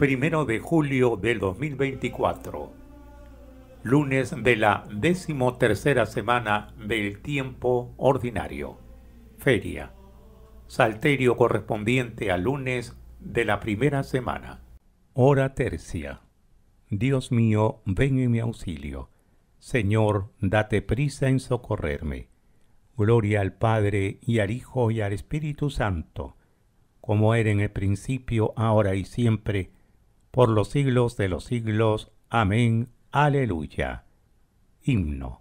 primero de julio del 2024, lunes de la decimotercera semana del tiempo ordinario, feria, salterio correspondiente al lunes de la primera semana. Hora tercia. Dios mío, ven en mi auxilio. Señor, date prisa en socorrerme. Gloria al Padre y al Hijo y al Espíritu Santo, como era en el principio, ahora y siempre, por los siglos de los siglos. Amén. Aleluya. Himno.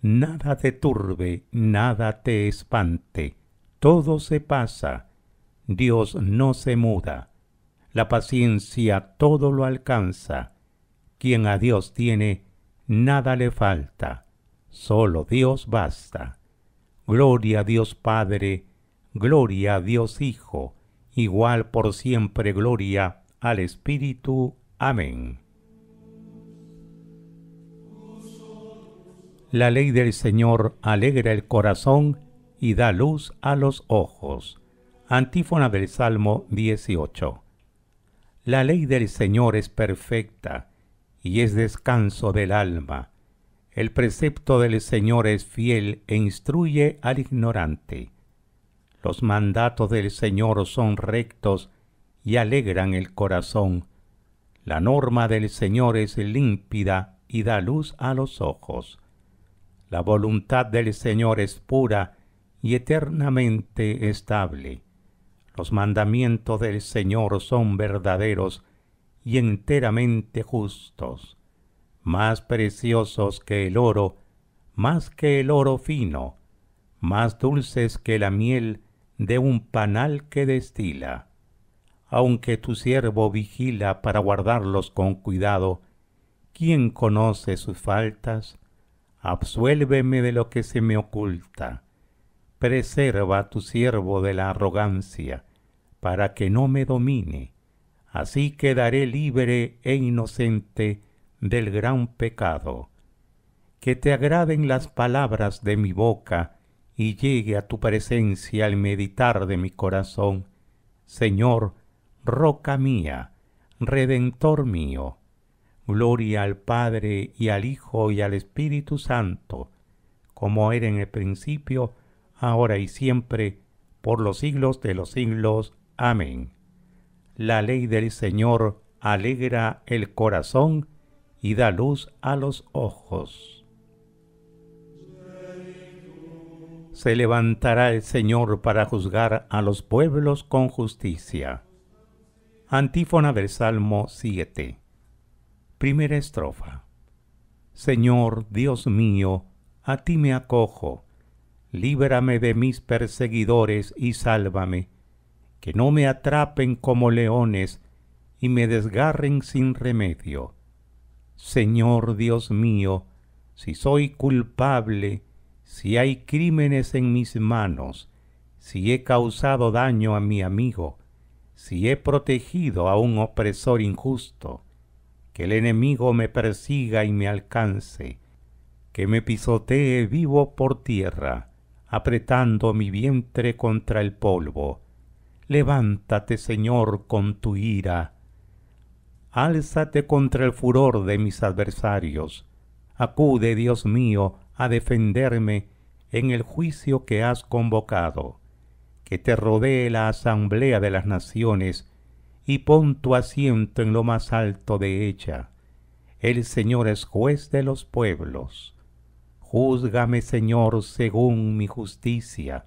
Nada te turbe, nada te espante. Todo se pasa. Dios no se muda. La paciencia todo lo alcanza. Quien a Dios tiene, nada le falta. Solo Dios basta. Gloria a Dios Padre, gloria a Dios Hijo, igual por siempre gloria al Espíritu. Amén. La ley del Señor alegra el corazón y da luz a los ojos. Antífona del Salmo 18. La ley del Señor es perfecta y es descanso del alma. El precepto del Señor es fiel e instruye al ignorante. Los mandatos del Señor son rectos y alegran el corazón. La norma del Señor es límpida y da luz a los ojos. La voluntad del Señor es pura y eternamente estable. Los mandamientos del Señor son verdaderos y enteramente justos, más preciosos que el oro, más que el oro fino, más dulces que la miel de un panal que destila aunque tu siervo vigila para guardarlos con cuidado, ¿quién conoce sus faltas? Absuélveme de lo que se me oculta. Preserva a tu siervo de la arrogancia, para que no me domine. Así quedaré libre e inocente del gran pecado. Que te agraden las palabras de mi boca y llegue a tu presencia al meditar de mi corazón. Señor, roca mía, redentor mío. Gloria al Padre y al Hijo y al Espíritu Santo, como era en el principio, ahora y siempre, por los siglos de los siglos. Amén. La ley del Señor alegra el corazón y da luz a los ojos. Se levantará el Señor para juzgar a los pueblos con justicia Antífona del Salmo 7. Primera estrofa. Señor, Dios mío, a ti me acojo. Líbrame de mis perseguidores y sálvame, que no me atrapen como leones y me desgarren sin remedio. Señor Dios mío, si soy culpable, si hay crímenes en mis manos, si he causado daño a mi amigo, si he protegido a un opresor injusto, que el enemigo me persiga y me alcance, que me pisotee vivo por tierra, apretando mi vientre contra el polvo. Levántate, Señor, con tu ira. Álzate contra el furor de mis adversarios. Acude, Dios mío, a defenderme en el juicio que has convocado que te rodee la asamblea de las naciones, y pon tu asiento en lo más alto de ella. El Señor es juez de los pueblos. Júzgame, Señor, según mi justicia,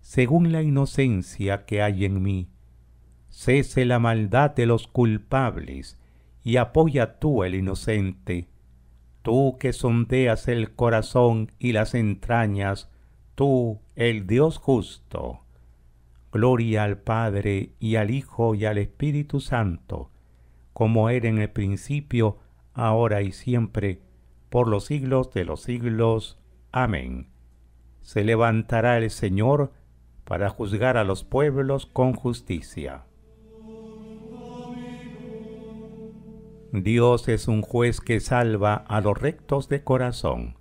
según la inocencia que hay en mí. Cese la maldad de los culpables, y apoya tú el inocente. Tú que sondeas el corazón y las entrañas, tú, el Dios justo Gloria al Padre y al Hijo y al Espíritu Santo, como era en el principio, ahora y siempre, por los siglos de los siglos. Amén. Se levantará el Señor para juzgar a los pueblos con justicia. Dios es un juez que salva a los rectos de corazón.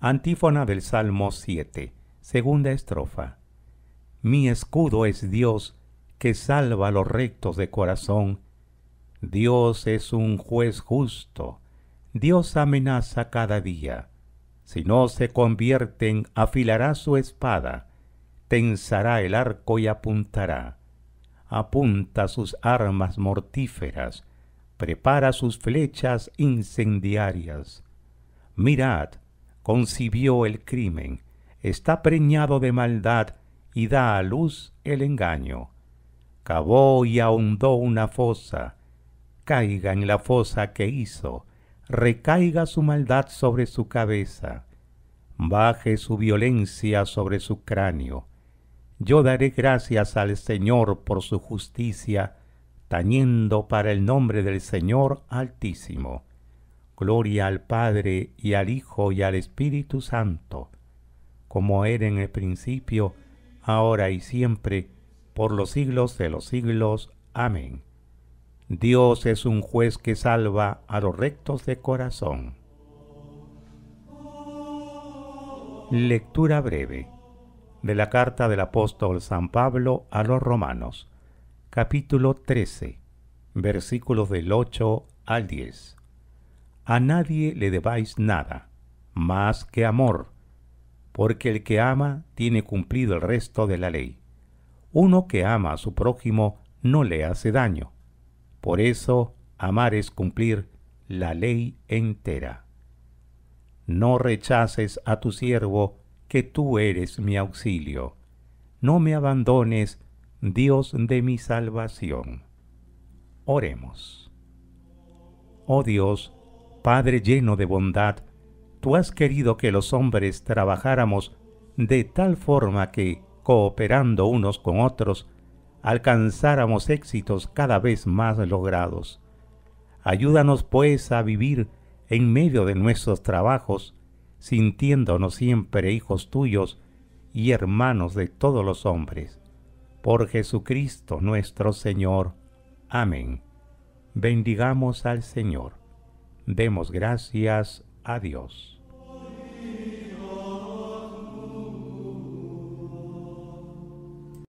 Antífona del Salmo 7, segunda estrofa. Mi escudo es Dios, que salva a los rectos de corazón. Dios es un juez justo. Dios amenaza cada día. Si no se convierten, afilará su espada, tensará el arco y apuntará. Apunta sus armas mortíferas, prepara sus flechas incendiarias. Mirad, concibió el crimen, está preñado de maldad, y da a luz el engaño. Cavó y ahondó una fosa, caiga en la fosa que hizo, recaiga su maldad sobre su cabeza, baje su violencia sobre su cráneo. Yo daré gracias al Señor por su justicia, tañendo para el nombre del Señor Altísimo. Gloria al Padre y al Hijo y al Espíritu Santo, como era en el principio, ahora y siempre, por los siglos de los siglos. Amén. Dios es un juez que salva a los rectos de corazón. Lectura breve de la carta del apóstol San Pablo a los romanos, capítulo 13, versículos del 8 al 10. A nadie le debáis nada, más que amor porque el que ama tiene cumplido el resto de la ley. Uno que ama a su prójimo no le hace daño. Por eso, amar es cumplir la ley entera. No rechaces a tu siervo, que tú eres mi auxilio. No me abandones, Dios de mi salvación. Oremos. Oh Dios, Padre lleno de bondad, tú has querido que los hombres trabajáramos de tal forma que, cooperando unos con otros, alcanzáramos éxitos cada vez más logrados. Ayúdanos pues a vivir en medio de nuestros trabajos, sintiéndonos siempre hijos tuyos y hermanos de todos los hombres. Por Jesucristo nuestro Señor. Amén. Bendigamos al Señor. Demos gracias Adiós.